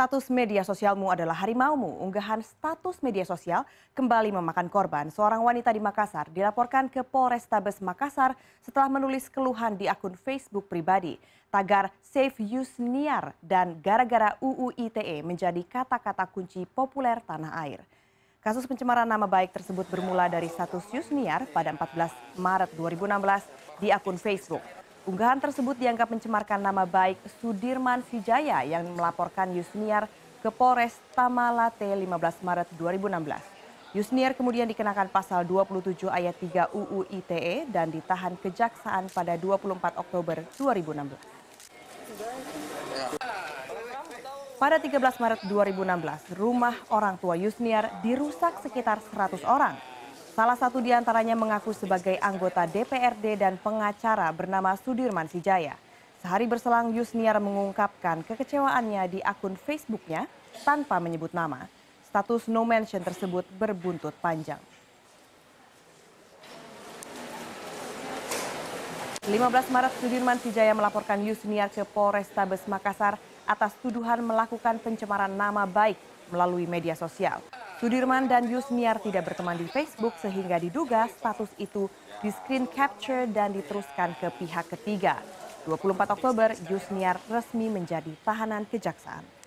Status media sosialmu adalah harimaumu. Unggahan status media sosial kembali memakan korban. Seorang wanita di Makassar dilaporkan ke Polrestabes Makassar setelah menulis keluhan di akun Facebook pribadi. Tagar Save Niar dan Gara-gara UU ITE menjadi kata-kata kunci populer tanah air. Kasus pencemaran nama baik tersebut bermula dari status Yusniar pada 14 Maret 2016 di akun Facebook. Unggahan tersebut dianggap mencemarkan nama baik Sudirman Sijaya yang melaporkan Yusniar ke Polres Tamalate 15 Maret 2016. Yusniar kemudian dikenakan pasal 27 ayat 3 UU ITE dan ditahan kejaksaan pada 24 Oktober 2016. Pada 13 Maret 2016, rumah orang tua Yusniar dirusak sekitar 100 orang. Salah satu di antaranya mengaku sebagai anggota DPRD dan pengacara bernama Sudirman Sijaya. Sehari berselang, Yusniar mengungkapkan kekecewaannya di akun Facebooknya tanpa menyebut nama. Status no mention tersebut berbuntut panjang. 15 Maret Sudirman Sijaya melaporkan Yusniar ke Polrestabes Makassar atas tuduhan melakukan pencemaran nama baik melalui media sosial. Sudirman dan Yusmiar tidak berteman di Facebook sehingga diduga status itu di screen capture dan diteruskan ke pihak ketiga. 24 Oktober, Yusmiar resmi menjadi tahanan kejaksaan.